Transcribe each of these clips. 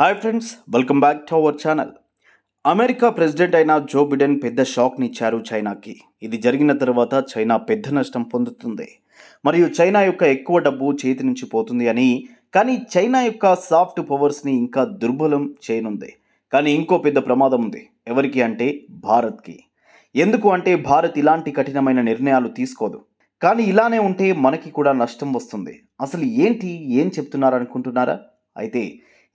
hi friends welcome back to our channel America president అయిన Joe Biden పెద్ద షాక్నిచ్చారు చైనాకి ఇది జరిగిన తర్వాత చైనా పెద్ద నష్టం పొందుతుంది మరియు చైనా యొక్క ఎక్కువ డబ్బు చేతి నుంచి పోతుంది అని కానీ చైనా యొక్క సాఫ్ట్ పవర్స్ని ఇంకా దుర్బలం చేయనుంది కానీ ఇంకో పెద్ద ప్రమాదం ఉంది ఎవరికి అంటే భారత్కి ఎందుకు అంటే భారత్ ఇలాంటి కఠినమైన నిర్ణయాలు తీసుకోదు కానీ ఇలానే ఉంటే మనకి కూడా నష్టం వస్తుంది అసలు ఏంటి ఏం చెప్తున్నారనుకుంటున్నారా అయితే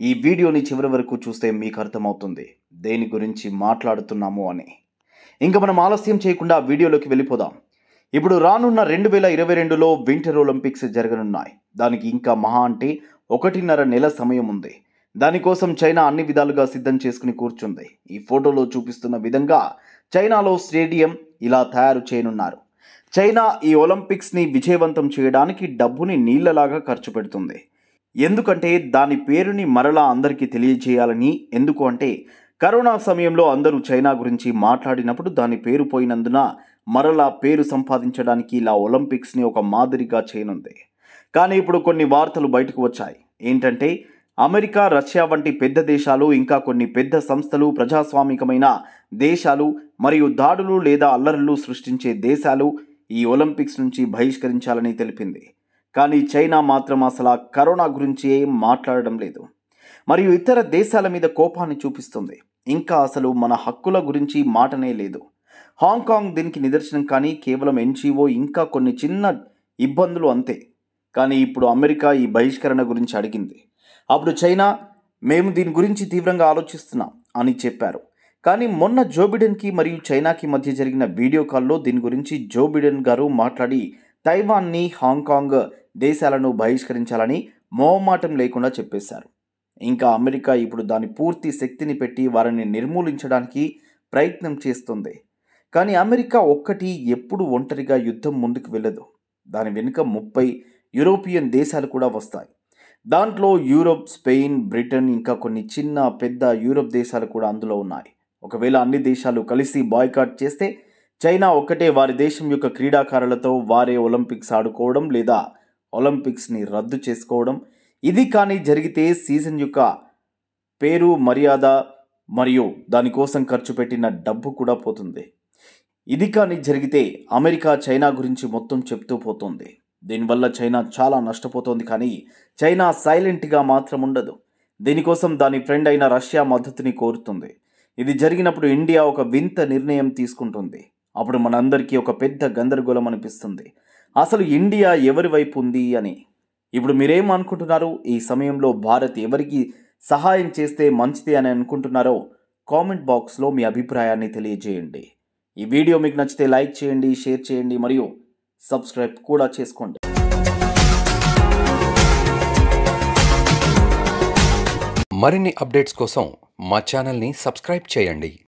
ఈ వీడియోని చివరి వరకు చూస్తే మీకు అర్థమవుతుంది దేని గురించి మాట్లాడుతున్నాము అని ఇంకా మనం ఆలస్యం చేయకుండా వీడియోలోకి వెళ్ళిపోదాం ఇప్పుడు రానున్న రెండు వేల ఇరవై రెండులో వింటర్ ఒలింపిక్స్ జరగనున్నాయి దానికి ఇంకా మహా అంటే ఒకటిన్నర నెల సమయం ఉంది దానికోసం చైనా అన్ని విధాలుగా సిద్ధం చేసుకుని కూర్చుంది ఈ ఫోటోలో చూపిస్తున్న విధంగా చైనాలో స్టేడియం ఇలా తయారు చేయనున్నారు చైనా ఈ ఒలింపిక్స్ని విజయవంతం చేయడానికి డబ్బుని నీళ్లలాగా ఖర్చు పెడుతుంది ఎందుకంటే దాని పేరుని మరలా అందరికీ తెలియజేయాలని ఎందుకు అంటే కరోనా సమయంలో అందరూ చైనా గురించి మాట్లాడినప్పుడు దాని పేరు పోయినందున మరలా పేరు సంపాదించడానికి ఇలా ఒలింపిక్స్ని ఒక మాదిరిగా చేయనుంది కానీ ఇప్పుడు కొన్ని వార్తలు బయటకు వచ్చాయి ఏంటంటే అమెరికా రష్యా వంటి పెద్ద దేశాలు ఇంకా కొన్ని పెద్ద సంస్థలు ప్రజాస్వామికమైన దేశాలు మరియు దాడులు లేదా అల్లర్లు సృష్టించే దేశాలు ఈ ఒలింపిక్స్ నుంచి బహిష్కరించాలని తెలిపింది కానీ చైనా మాత్రం అసలు ఆ కరోనా గురించి మాట్లాడడం లేదు మరియు ఇతర దేశాల మీద కోపాన్ని చూపిస్తుంది ఇంకా అసలు మన హక్కుల గురించి మాటనే లేదు హాంకాంగ్ దీనికి నిదర్శనం కానీ కేవలం ఎన్జిఓ ఇంకా కొన్ని చిన్న ఇబ్బందులు అంతే కానీ ఇప్పుడు అమెరికా ఈ బహిష్కరణ గురించి అడిగింది అప్పుడు చైనా మేము దీని గురించి తీవ్రంగా ఆలోచిస్తున్నాం అని చెప్పారు కానీ మొన్న జో బిడెన్కి మరియు చైనాకి మధ్య జరిగిన వీడియో కాల్లో దీని గురించి జో బిడెన్ గారు మాట్లాడి తైవాన్ని హాంకాంగ్ దేశాలను బహిష్కరించాలని మోహమాటం లేకుండా చెప్పేశారు ఇంకా అమెరికా ఇప్పుడు దాని పూర్తి శక్తిని పెట్టి వారిని నిర్మూలించడానికి ప్రయత్నం చేస్తుంది కానీ అమెరికా ఒక్కటి ఎప్పుడు ఒంటరిగా యుద్ధం ముందుకు వెళ్ళదు దాని వెనుక ముప్పై యూరోపియన్ దేశాలు కూడా వస్తాయి దాంట్లో యూరోప్ స్పెయిన్ బ్రిటన్ ఇంకా కొన్ని చిన్న పెద్ద యూరోప్ దేశాలు కూడా అందులో ఉన్నాయి ఒకవేళ అన్ని దేశాలు కలిసి బాయ్కాట్ చేస్తే చైనా ఒక్కటే వారి దేశం యొక్క క్రీడాకారులతో వారే ఒలింపిక్స్ ఆడుకోవడం లేదా ఒలింపిక్స్ని రద్దు చేసుకోవడం ఇది కానీ జరిగితే సీజన్ యొక్క పేరు మర్యాద మరియు దానికోసం ఖర్చు పెట్టిన డబ్బు కూడా పోతుంది ఇది కానీ జరిగితే అమెరికా చైనా గురించి మొత్తం చెప్తూ పోతుంది దీనివల్ల చైనా చాలా నష్టపోతుంది కానీ చైనా సైలెంట్గా మాత్రం ఉండదు దీనికోసం దాని ఫ్రెండ్ అయిన రష్యా మద్దతుని కోరుతుంది ఇది జరిగినప్పుడు ఇండియా ఒక వింత నిర్ణయం తీసుకుంటుంది అప్పుడు మనందరికీ ఒక పెద్ద గందరగోళం అనిపిస్తుంది అసలు ఇండియా ఎవరి వైపు ఉంది అని ఇప్పుడు మీరేం అనుకుంటున్నారు ఈ సమయంలో భారత్ ఎవరికి సహాయం చేస్తే మంచిది అని అనుకుంటున్నారో కామెంట్ బాక్స్లో మీ అభిప్రాయాన్ని తెలియజేయండి ఈ వీడియో మీకు నచ్చితే లైక్ చేయండి షేర్ చేయండి మరియు సబ్స్క్రైబ్ కూడా చేసుకోండి మరిన్ని అప్డేట్స్ కోసం మా ఛానల్ని సబ్స్క్రైబ్ చేయండి